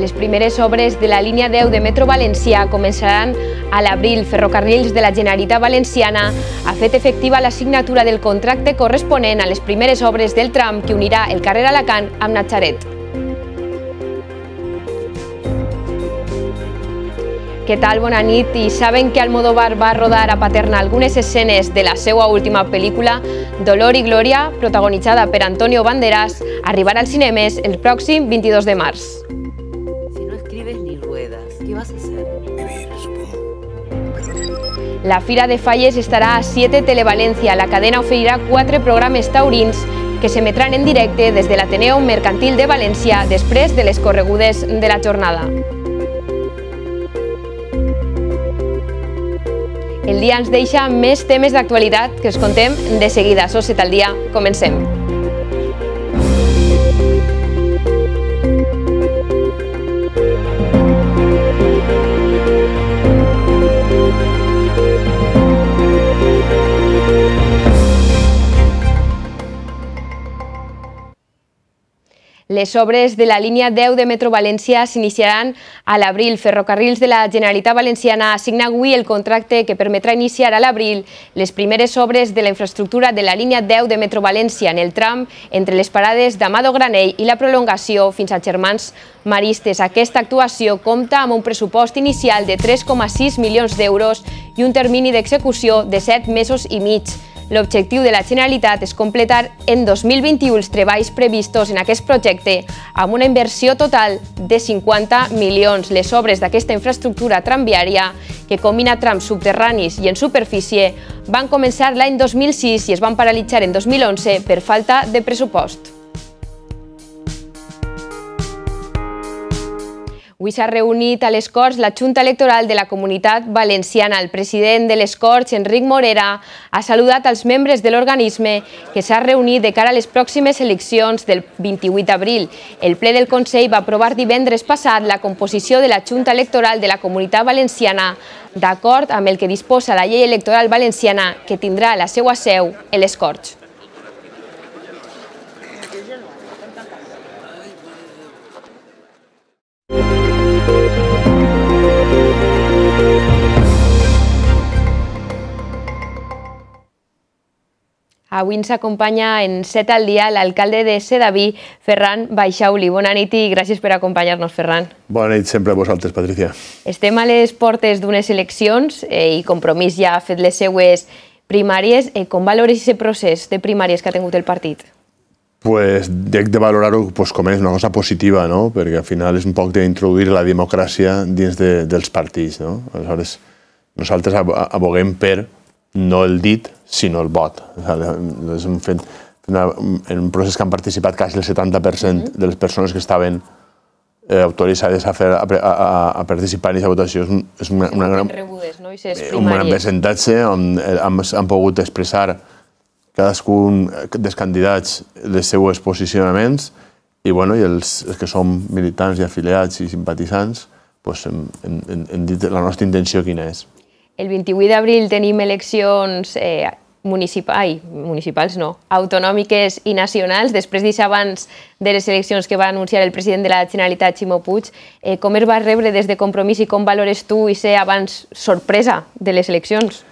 Les primeres obres de la línia 10 de Metro València començaran a l'abril. Ferrocarrils de la Generalitat Valenciana ha fet efectiva la signatura del contracte corresponent a les primeres obres del tram que unirà el carrer Alacant amb Natxaret. Què tal? Bona nit. I saben que Almodóvar va rodar a Paterna algunes escenes de la seva última pel·lícula, Dolor i Glòria, protagonitzada per Antonio Banderas, arribarà als cinemes el pròxim 22 de març a hacer? Vivir, supongo. La Fira de Falles estarà a 7 Televalencia. La cadena oferirà quatre programes taurins que s'emetran en directe des de l'Ateneu Mercantil de València després de les corregudes de la jornada. El dia ens deixa més temes d'actualitat que us contem de seguida. Societat al dia, comencem. Les obres de la línia 10 de Metro València s'iniciaran a l'abril. Ferrocarrils de la Generalitat Valenciana assigna avui el contracte que permetrà iniciar a l'abril les primeres obres de la infraestructura de la línia 10 de Metro València en el tram entre les parades d'Amado Granell i la prolongació fins a Germans Maristes. Aquesta actuació compta amb un pressupost inicial de 3,6 milions d'euros i un termini d'execució de 7 mesos i mig. L'objectiu de la Generalitat és completar en 2021 els treballs previstos en aquest projecte amb una inversió total de 50 milions. Les obres d'aquesta infraestructura tramviària, que combina trams subterranis i en superfície, van començar l'any 2006 i es van paralitzar en 2011 per falta de pressupost. Avui s'ha reunit a les Corts la Junta Electoral de la Comunitat Valenciana. El president de les Corts, Enric Morera, ha saludat els membres de l'organisme que s'ha reunit de cara a les pròximes eleccions del 28 d'abril. El ple del Consell va aprovar divendres passat la composició de la Junta Electoral de la Comunitat Valenciana d'acord amb el que disposa la llei electoral valenciana que tindrà la seva seu a les Corts. Avui ens acompanya en set al dia l'alcalde de Sedaví, Ferran Baixauli. Bona nit i gràcies per acompanyar-nos, Ferran. Bona nit sempre a vosaltres, Patricia. Estem a les portes d'unes eleccions eh, i Compromís ja ha fet les seues primàries. Eh, com valores aquest procés de primàries que ha tingut el partit? pues, he de valorar-ho pues, com és una cosa positiva, no? perquè al final és un poc d'introduir la democràcia dins de, dels partits. No? Aleshores, nosaltres aboguem per no el dit, sinó el vot. És un fet, una, en un procés que han participat quasi el 70% mm. de les persones que estaven eh, autoritzades a, fer, a, a, a participar en aquesta votació. És, és una, una gran, rebudes, no? Eh, un gran percentatge on eh, han, han pogut expressar cadascun dels candidats les seues posicionaments i, bueno, i els, els que som militants i afiliats i simpatitzants pues, hem, hem, hem dit la nostra intenció quina és. El 28 d'abril tenim eleccions eh, municipals, municipals no, autonòmiques i nacionals, després d'això abans de les eleccions que va anunciar el president de la Generalitat, Ximo Puig, eh, com es va rebre des de Compromís i com valores tu i ser abans sorpresa de les eleccions?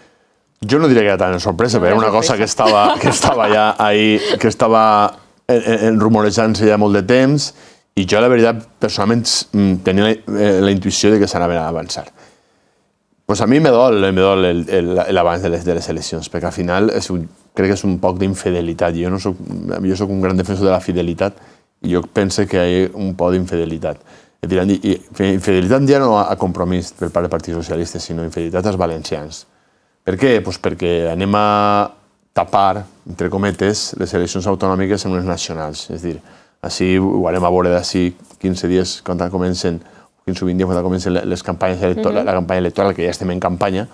Jo no diria que era tan sorpresa, no, però era una sorpresa. cosa que estava, que estava ja ahir, que estava enrumorejant-se eh, eh, eh, ja molt de temps, i jo, la veritat, personalment, mm, tenia la, la intuïció de que s'anaven a avançar. Pues a mi me dol, me dol l'avanç de, de les eleccions, perquè al final és un, crec que és un poc d'infidelitat. Jo, no soc, jo soc un gran defensor de la fidelitat i jo pense que hi ha un poc d'infidelitat. Diran, i, infidelitat ja no a, compromís per part del Partit Socialista, sinó infidelitat als valencians. Per què? Pues perquè anem a tapar, entre cometes, les eleccions autonòmiques en unes nacionals. És a dir, així ho anem a veure d'ací 15 dies quan comencen fins sovint diuen quan comencen les campanyes electorals, uh -huh. la campanya electoral, que ja estem en campanya,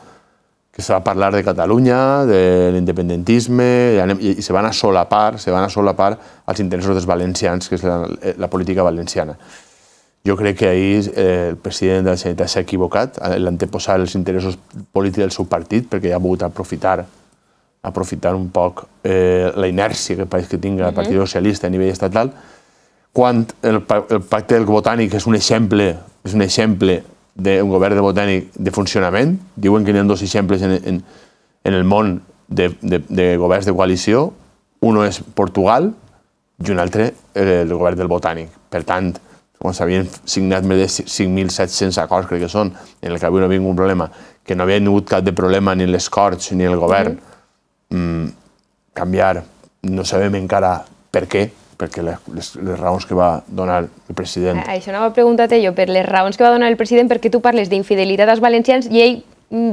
que se va a parlar de Catalunya, de l'independentisme, i, i, se van a solapar, se van a solapar als interessos dels valencians, que és la, eh, la política valenciana. Jo crec que ahir eh, el president de la Generalitat s'ha equivocat en anteposar els interessos polítics del seu partit, perquè ja ha volgut aprofitar aprofitar un poc eh, la inèrcia que el país que tinga el Partit Socialista a nivell estatal, quan el, el pacte del Botànic és un exemple és un exemple d'un govern de botànic de funcionament. Diuen que hi ha dos exemples en, en, en el món de, de, de governs de coalició. Un és Portugal i un altre el govern del botànic. Per tant, quan s'havien signat més de 5.700 acords, crec que són, en el que havia no havia un problema, que no havia tingut cap de problema ni les Corts ni el govern, mm. Mm, canviar, no sabem encara per què, perquè les, les, les raons que va donar el president. això no ho preguntar-te jo, per les raons que va donar el president, perquè tu parles d'infidelitat als valencians i ell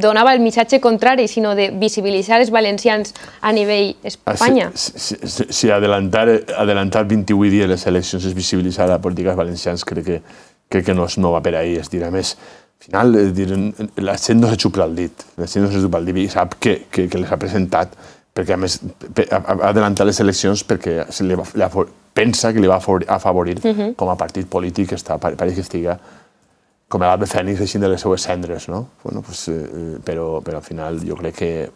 donava el missatge contrari, sinó de visibilitzar els valencians a nivell ah, Espanya. Si, si, si, si adelantar, adelantar 28 dies les eleccions és visibilitzar la política dels valencians, crec que, crec que no, no va per ahir, és dir, a més, al final, eh, dir, la gent no se xupla el dit, la gent no se xupla el dit i sap que, que, que les ha presentat perquè a més ha adelantat les eleccions perquè se li va, li afor, pensa que li va afavorir uh mhm. -huh. com a partit polític, que està, pareix que estiga com l'Albe Fènix així de les seues cendres, no? Bueno, pues, eh, però, però al final jo crec que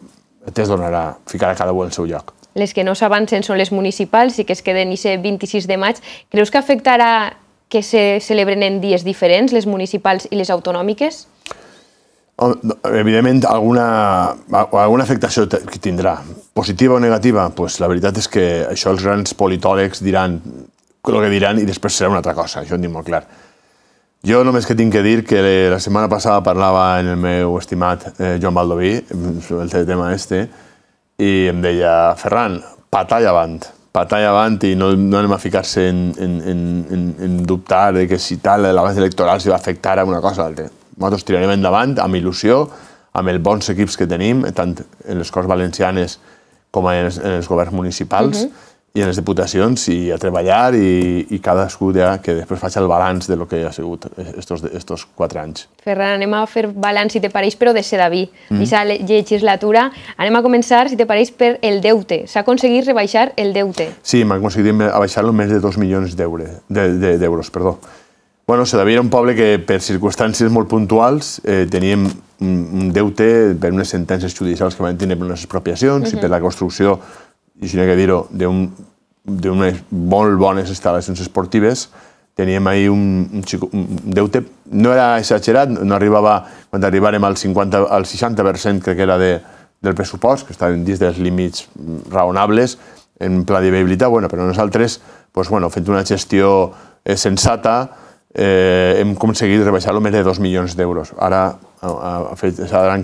es donarà, ficarà cada un al seu lloc. Les que no s'avancen són les municipals i que es queden i ser 26 de maig. Creus que afectarà que se celebren en dies diferents les municipals i les autonòmiques? Evidentment, alguna, alguna afectació que tindrà. Positiva o negativa? Pues la veritat és que això els grans politòlegs diran el que diran i després serà una altra cosa, això ho dic molt clar. Jo només que tinc que dir que la setmana passada parlava en el meu estimat eh, Joan Baldoví sobre el tema este i em deia, Ferran, patalla avant, patalla avant i no, no anem a ficar-se en, en, en, en, en dubtar de que si tal l'abast electoral s'hi va afectar a una cosa o altra nosaltres tirarem endavant amb il·lusió, amb els bons equips que tenim, tant en les Corts Valencianes com en els, en els governs municipals, uh mhm. -huh i en les diputacions i a treballar i, i cadascú ja que després faci el balanç de lo que ha sigut estos, estos quatre anys. Ferran, anem a fer balanç, si te pareix, però de Sedaví, mm -hmm. legislatura. Anem a començar, si te pareix, per el deute. S'ha aconseguit rebaixar el deute. Sí, m'ha aconseguit abaixar-lo més de 2 milions d'euros, de, de, perdó. Bueno, Sodaví era un poble que per circumstàncies molt puntuals eh, teníem un deute per unes sentències judicials que van tenir per unes expropiacions uh -huh. i per la construcció, i si no que dir-ho, d'unes un, molt bones instal·lacions esportives, teníem ahir un, un, xico, un deute, no era exagerat, no arribava, quan arribarem al, 50, al 60% crec que era de, del pressupost, que estàvem dins dels límits raonables, en pla de viabilitat, bueno, però nosaltres, doncs, bueno, fent una gestió eh, sensata, eh, hem aconseguit rebaixar-lo més de 2 milions d'euros. Ara, a, a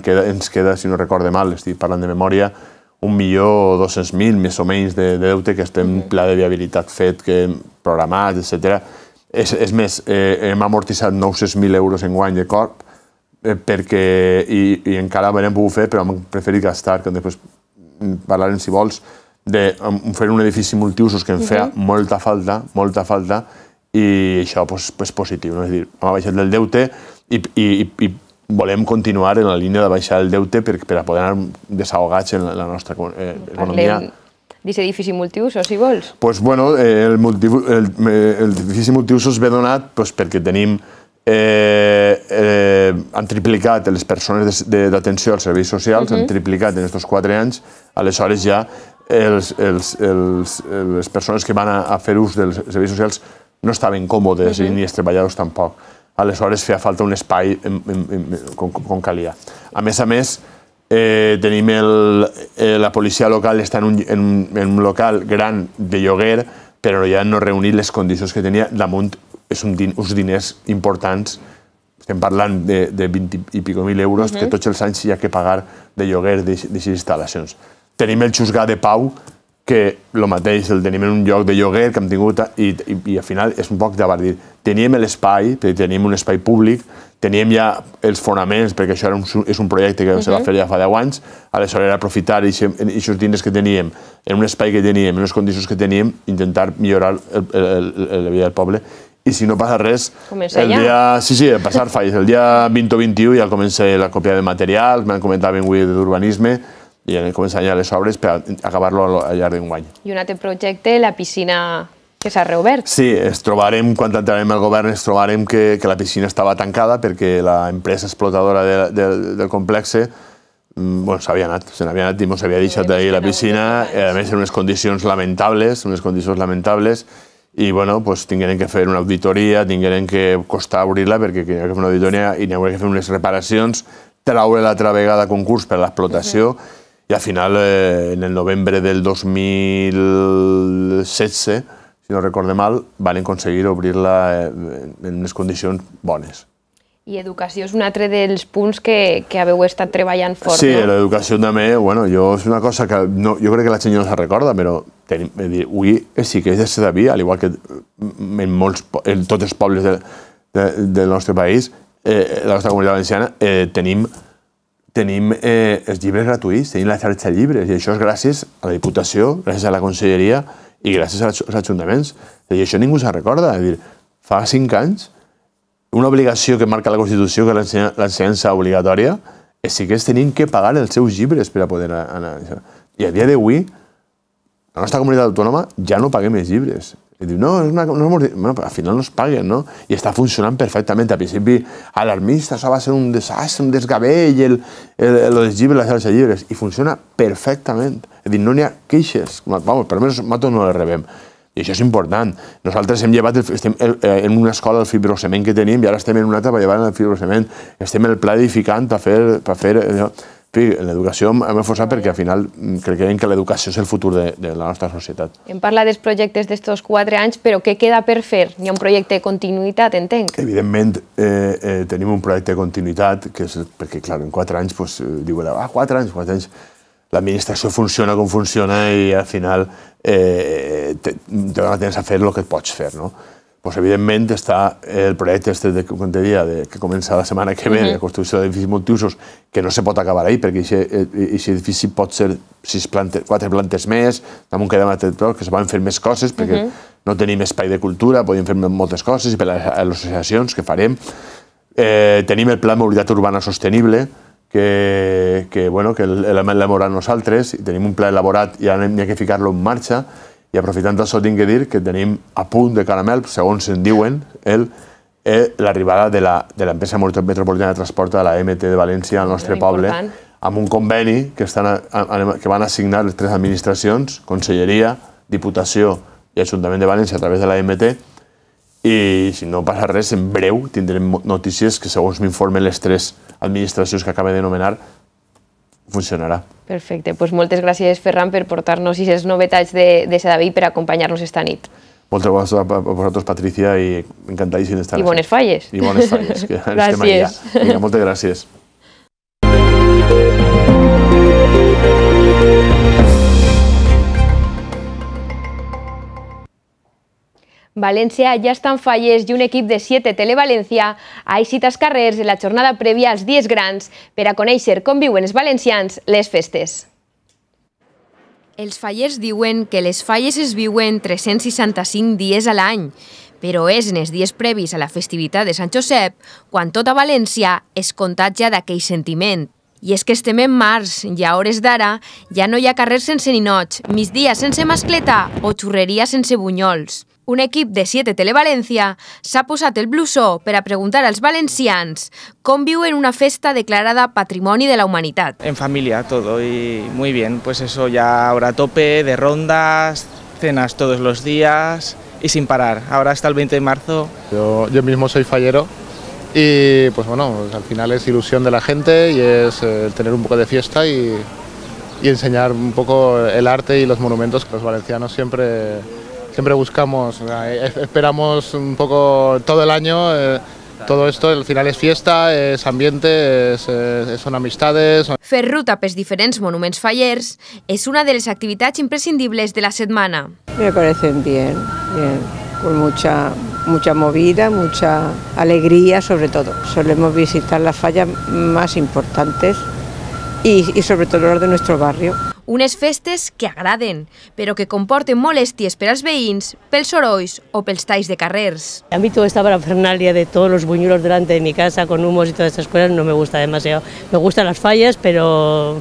queda, ens queda, si no recorde mal, estic parlant de memòria, un milió o 200.000 més o menys de, de deute que estem okay. pla de viabilitat fet, que hem programat, etc. És, és més, eh, hem amortitzat 900.000 euros en guany de corp, eh, perquè, i, i encara ho hem pogut fer, però hem preferit gastar, que després parlarem si vols, de fer un edifici multiusos que em mhm. feia uh -huh. molta falta, molta falta, i això pues, doncs, és positiu. No? És dir, hem baixat el deute i, i, i volem continuar en la línia de baixar el deute per, per a poder anar desahogats en la nostra eh, economia. Parlem d'aquest edifici multiusos, si vols. pues, bueno, eh, el, multi, el, eh, el edifici multiusos ve donat pues, perquè tenim eh, eh, han triplicat les persones d'atenció als serveis socials, uh -huh. han mhm. triplicat en aquests quatre anys, aleshores ja els, els, els, les persones que van a, a fer ús dels serveis socials no estaven còmodes uh -huh. ni els treballadors tampoc. Aleshores, feia falta un espai en, en, en, com, com calia. A més a més, eh, tenim el, eh, la policia local està en un, en, en un local gran de lloguer, però ja no reunit les condicions que tenia damunt és un din, uns diners importants estem parlant de, de 20 i pico mil euros uh -huh. que tots els anys hi ha que pagar de lloguer d'aquestes instal·lacions. Tenim el xusgar de Pau, que el mateix, el tenim en un lloc de lloguer que hem tingut i, i, i al final és un poc de dir, teníem l'espai, teníem un espai públic, teníem ja els fonaments, perquè això era un, és un projecte que uh -huh. se va fer ja fa 10 anys, aleshores era aprofitar aquests diners que teníem, en un espai que teníem, en les condicions que teníem, intentar millorar el, el, el, la vida del poble i si no passa res, comença el ja. dia... Sí, sí, passar falles. El dia 20 o 21 ja comença la còpia de materials, m'han comentat avui d'urbanisme, i anem començant ja les obres per acabar-lo al llarg d'un any. I un altre projecte, la piscina que s'ha reobert. Sí, es trobarem, quan entrarem al govern, es trobarem que, que la piscina estava tancada perquè la empresa explotadora de, de, del complexe mm, bueno, s'havia anat, se n'havia anat i mos havia deixat d'ahir la piscina, eh, a més en unes condicions lamentables, unes condicions lamentables, i bueno, pues, tingueren que fer una auditoria, tingueren que costar obrir-la perquè hi ha que fer una auditoria i n'hi havia que fer unes reparacions, traure l'altra vegada concurs per l'explotació, uh mhm. -huh i al final, eh, en el novembre del 2016, si no recorde mal, van aconseguir obrir-la eh, en unes condicions bones. I educació és un altre dels punts que, que haveu estat treballant fort, sí, no? l'educació també, bueno, jo és una cosa que no, jo crec que la gent no se recorda, però tenim, dir, avui sí que és de Sedaví, al igual que en, molts, en tots els pobles de, de, del nostre país, eh, la nostra comunitat valenciana, eh, tenim tenim eh, els llibres gratuïts, tenim la xarxa de llibres, i això és gràcies a la Diputació, gràcies a la Conselleria i gràcies als ajuntaments. I això ningú se'n recorda. És dir, fa cinc anys, una obligació que marca la Constitució, que és l'ensenyança obligatòria, és eh, si que ells tenien que pagar els seus llibres per a poder anar. I a dia d'avui, la nostra comunitat autònoma ja no paguem els llibres. I diu, no, és una, no és molt... Bueno, però al final no es paguen, no? I està funcionant perfectament. Al principi, alarmista, això va ser un desastre, un desgavell, el, el, el, els llibres, les xarxes llibres, i funciona perfectament. És dir, no n'hi ha queixes. Vamos, per almenys Mato no les rebem. I això és important. Nosaltres hem llevat, el, estem el, eh, en una escola el fibrocement que tenim, i ara estem en una altra per llevar el fibrocement. Estem el pla edificant per fer... Per fer allò. Eh, en l'educació hem esforçat perquè al final mm, creiem que l'educació és el futur de, de la nostra societat. Hem parlat dels projectes d'estos quatre anys, però què queda per fer? Hi ha un projecte de continuïtat, entenc? Evidentment, eh, eh, tenim un projecte de continuïtat, que és, perquè, clar, en quatre anys, doncs, diuen, ah, quatre anys, quatre anys, l'administració funciona com funciona i al final eh, te, te dona temps a fer el que pots fer, no? pues, evidentment està el projecte este de, com te dia, de, que comença la setmana que ve, uh -huh. la construcció d'edificis multiusos, que no se pot acabar ahir, perquè aquest eh, edifici pot ser sis plantes, quatre plantes més, damunt queda a tot, que se poden fer més coses, perquè uh -huh. no tenim espai de cultura, podem fer moltes coses, i per les, les associacions que farem. Eh, tenim el Pla de Mobilitat Urbana Sostenible, que, que, bueno, que l'hem elaborat nosaltres, i tenim un pla elaborat i ara hem de que ficar-lo en marxa, i aprofitant això tinc que dir que tenim a punt de caramel, segons en diuen, el eh, l'arribada de l'empresa la, metropolitana de transport de la MT de València al nostre poble, amb un conveni que, estan a, a, que van assignar les tres administracions, Conselleria, Diputació i Ajuntament de València a través de la MT, i si no passa res, en breu tindrem notícies que, segons m'informen les tres administracions que acaba de nomenar, funcionarà. Perfecto, pues muchas gracias Ferran por portarnos y seres novetats de, de David por acompañarnos esta nit. Muchas gracias a, a Patricia, y encantadíssim aquí. I buenas falles. I buenas falles. Que gràcies. Vinga, València ja està en falles i un equip de 7 Televalència ha eixit als carrers en la jornada prèvia als dies grans per a conèixer com viuen els valencians les festes. Els fallers diuen que les falles es viuen 365 dies a l'any, però és en els dies previs a la festivitat de Sant Josep quan tota València es contagia d'aquell sentiment. I és que estem en març i a hores d'ara ja no hi ha carrers sense ninots, migdia sense mascleta o xurreria sense bunyols. Un equipo de 7 Televalencia s'ha posat el para preguntar a preguntar als valencians com en una festa declarada Patrimonio de la Humanidad. En familia todo y muy bien, pues eso ya a tope, de rondas, cenas todos los días y sin parar. Ahora hasta el 20 de marzo. Yo, yo mismo soy fallero y pues bueno, al final es ilusión de la gente y es eh, tener un poco de fiesta y, y enseñar un poco el arte y los monumentos que los valencianos siempre siempre buscamos, eh, esperamos un poco todo el año. Eh, todo esto, al final es fiesta, es ambiente, son amistades... Fer ruta per diferents monuments fallers es una de las actividades imprescindibles de la semana. Me parecen bien, bien, con mucha, mucha movida, mucha alegría sobre todo. Solemos visitar las fallas más importantes y, y sobre todo las de nuestro barrio. Unes festes que agraden, pero que comporten molestias per als veïns, pels o pels de carrers. A mí toda esta parafernalia de todos los buñuelos delante de mi casa con humos y todas estas cosas no me gusta demasiado. Me gustan las fallas, pero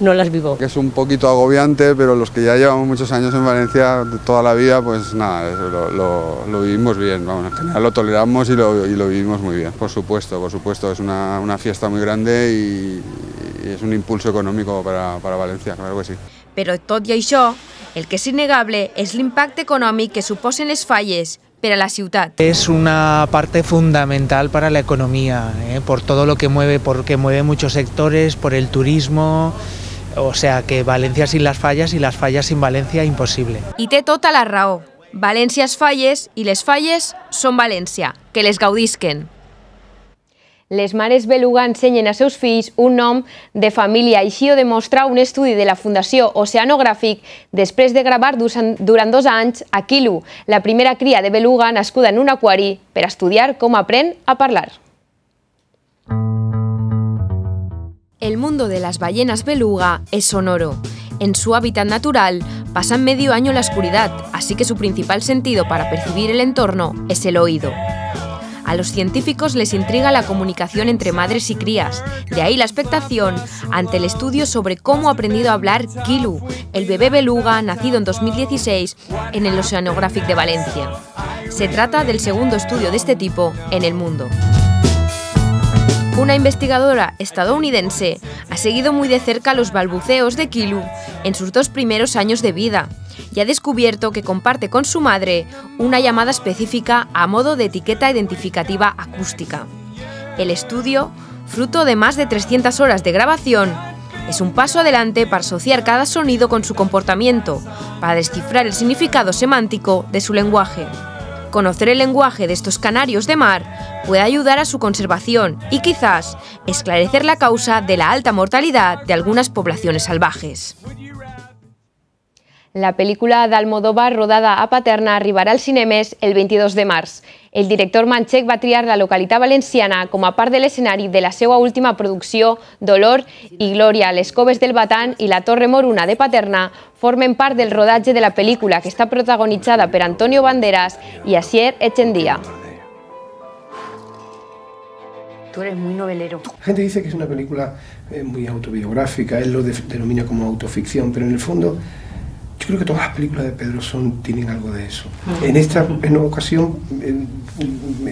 no las vivo. Es un poquito agobiante, pero los que ya llevamos muchos años en Valencia, toda la vida, pues nada, lo, vivimos bien, vamos, en general lo toleramos y lo, vivimos muy bien. Por supuesto, por supuesto, es una fiesta muy grande y, es un impulso económico para, para Valencia, claro que sí. Pero tot y això, el que es innegable es el impacto económico que suponen las falles para la ciudad. Es una parte fundamental para la economía, eh? por todo lo que mueve, porque mueve muchos sectores, por el turismo, o sea que Valencia sin las fallas y las fallas sin Valencia imposible. Y te tota la raó. Valencia es falles y les falles son Valencia. Que les gaudisquen les mares beluga enseñen a sus fills un nom de família. Així ho demostra un estudi de la Fundació Oceanographic después de grabar durant dos años a Kilu, la primera cría de beluga nascuda en un aquari per estudiar com aprèn a parlar. El mundo de las ballenas beluga es sonoro. En su hábitat natural pasan medio año en la oscuridad, así que su principal sentido para percibir el entorno es el oído. A los científicos les intriga la comunicación entre madres y crías, de ahí la expectación ante el estudio sobre cómo ha aprendido a hablar Kilu, el bebé beluga nacido en 2016 en el Oceanographic de Valencia. Se trata del segundo estudio de este tipo en el mundo. Una investigadora estadounidense ha seguido muy de cerca los balbuceos de Kilu en sus dos primeros años de vida y ha descubierto que comparte con su madre una llamada específica a modo de etiqueta identificativa acústica. El estudio, fruto de más de 300 horas de grabación, es un paso adelante para asociar cada sonido con su comportamiento, para descifrar el significado semántico de su lenguaje. Conocer el lenguaje de estos canarios de mar puede ayudar a su conservación y quizás esclarecer la causa de la alta mortalidad de algunas poblaciones salvajes. La de Almodóvar rodada a Paterna, arribará al cinemes el 22 de marzo. El director Manchek va a triar la localidad valenciana como a part de l'escenari de la seva última producción Dolor y gloria Les coves del Batán y la Torre Moruna de Paterna formen part del rodaje de la película que está protagonizada per Antonio Banderas y Asier Echendía. Tú eres muy novelero. La gente dice que es una película eh, muy autobiográfica, él lo denomina como autoficción, pero en el fondo yo creo que todas las películas de Pedro son, tienen algo de eso. En esta ocasión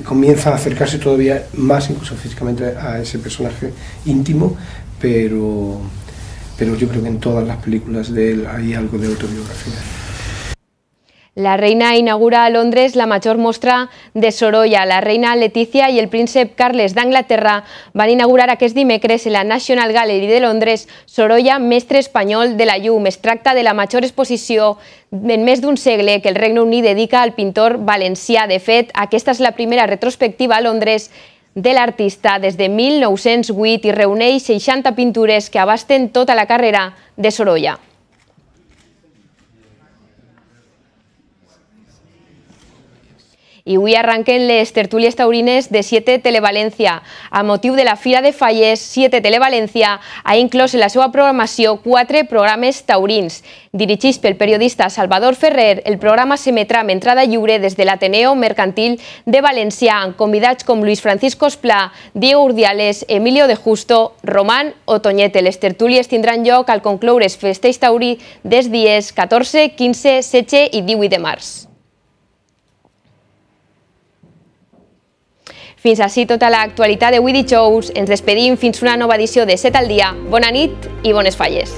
comienza a acercarse todavía más, incluso físicamente, a ese personaje íntimo, pero, pero yo creo que en todas las películas de él hay algo de autobiografía. La reina inaugura a Londres la major mostra de Sorolla. La reina Letícia i el príncep Carles d'Anglaterra van inaugurar aquest dimecres a la National Gallery de Londres Sorolla, mestre espanyol de la llum. Es tracta de la major exposició en més d'un segle que el Regne Unit dedica al pintor valencià. De fet, aquesta és la primera retrospectiva a Londres de l'artista des de 1908 i reuneix 60 pintures que abasten tota la carrera de Sorolla. Y hoy arranquen les tertulias taurines de 7 Televalencia. A motivo de la Fira de Falles, 7 Televalencia ha inclòs en la seva programación programas programas taurins. Dirigits pel periodista Salvador Ferrer, el programa metrá en entrada lliure desde el Ateneo Mercantil de Valencia, amb convidats Luis Francisco Esplà, Diego Urdiales, Emilio de Justo, Román Otoñete. Toñete. Les tendrán tindran lloc al concloure els taurí des dies 14, 15, 16 y 18 de marzo. Fins així tota l'actualitat de We Dijous. Ens despedim fins una nova edició de 7 al dia. Bona nit i bones falles.